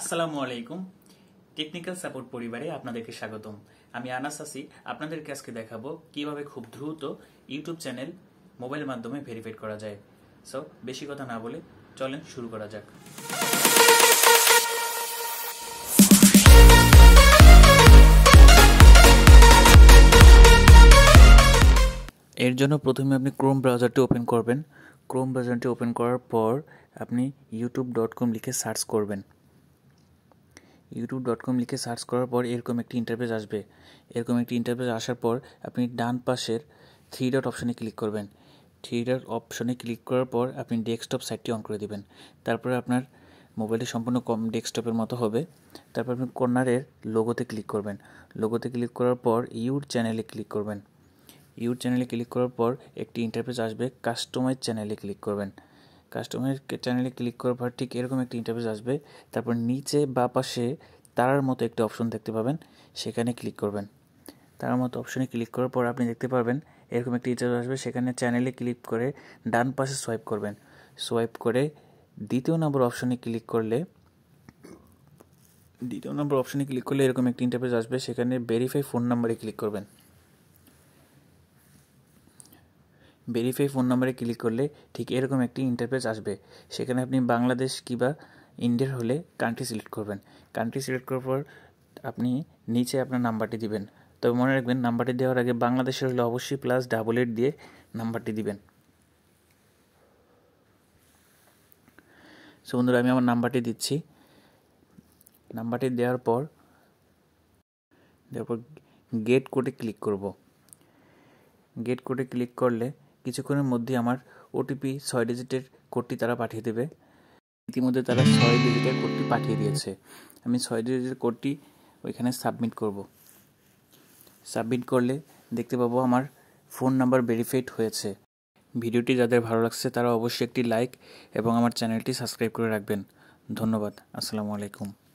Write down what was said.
আসসালামু আলাইকুম technical support পরিবারে আপনাদেরকে স্বাগতম আমি আনাস আসি আপনাদেরকে আজকে দেখাবো কিভাবে খুব দ্রুত ইউটিউব চ্যানেল মোবাইলের মাধ্যমে ভেরিফাইড করা যায় সো বেশি কথা না বলে চলেন শুরু করা যাক এর জন্য প্রথমে আপনি ক্রোম ব্রাউজারটি ওপেন করবেন ক্রোম ব্রাউজারটি ওপেন করার পর আপনি ইউটিউব ডট কম লিখে সার্চ করবেন ইউটিউব ডট কম লিখে সার্চ করার পর এরকম একটি ইন্টারভেস আসবে এরকম একটি ইন্টারভেস আসার পর আপনি ডান পাশের থ্রি ডট অপশানে ক্লিক করবেন থ্রি ডট অপশানে ক্লিক করার পর আপনি ডেস্কটপ সাইটটি অন করে দেবেন তারপরে আপনার মোবাইলটি সম্পূর্ণ কম ডেস্কটপের মতো হবে তারপর আপনি কর্নারের লোগোতে ক্লিক করবেন লোগোতে ক্লিক করার পর ইউর চ্যানেলে ক্লিক করবেন ইউর চ্যানেলে ক্লিক করার পর একটি ইন্টারভেস আসবে কাস্টমাইজ চ্যানেলে ক্লিক করবেন কাস্টমের চ্যানেলে ক্লিক করার পর ঠিক এরকম একটি ইন্টারফেস আসবে তারপর নিচে বা পাশে তারার মতো একটি অপশন দেখতে পাবেন সেখানে ক্লিক করবেন তারার মতো অপশনে ক্লিক করার পর আপনি দেখতে পারবেন এরকম একটি ইন্টারভিউ আসবে সেখানে চ্যানেলে ক্লিক করে ডান পাশে সোয়াইপ করবেন সোয়াইপ করে দ্বিতীয় নম্বর অপশনে ক্লিক করলে দ্বিতীয় নম্বর অপশনে ক্লিক করলে এরকম একটি ইন্টারভিউ আসবে সেখানে ভেরিফাই ফোন নাম্বারে ক্লিক করবেন ভেরিফাই ফোন নাম্বারে ক্লিক করলে ঠিক এরকম একটি ইন্টারফেস আসবে সেখানে আপনি বাংলাদেশ কিবা ইন্ডিয়ার হলে কান্ট্রি সিলেক্ট করবেন কান্ট্রি সিলেক্ট করার পর আপনি নিচে আপনার নাম্বারটি দিবেন তবে মনে রাখবেন নাম্বারটি দেওয়ার আগে বাংলাদেশের হলে অবশ্যই প্লাস ডাবল এইট দিয়ে নাম্বারটি দিবেন সো বন্ধুরা আমি আমার নাম্বারটি দিচ্ছি নাম্বারটি দেওয়ার পর দেওয়ার পর গেট কোডে ক্লিক করব গেট কোডে ক্লিক করলে কিছুক্ষণের মধ্যে আমার ওটিপি ছয় ডিজিটের কোডটি তারা পাঠিয়ে দেবে ইতিমধ্যে তারা ছয় ডিজিটের কোডটি পাঠিয়ে দিয়েছে আমি ছয় ডিজিটের কোডটি ওইখানে সাবমিট করব সাবমিট করলে দেখতে পাবো আমার ফোন নাম্বার ভেরিফাইড হয়েছে ভিডিওটি যাদের ভালো লাগছে তারা অবশ্যই একটি লাইক এবং আমার চ্যানেলটি সাবস্ক্রাইব করে রাখবেন ধন্যবাদ আসসালামু আলাইকুম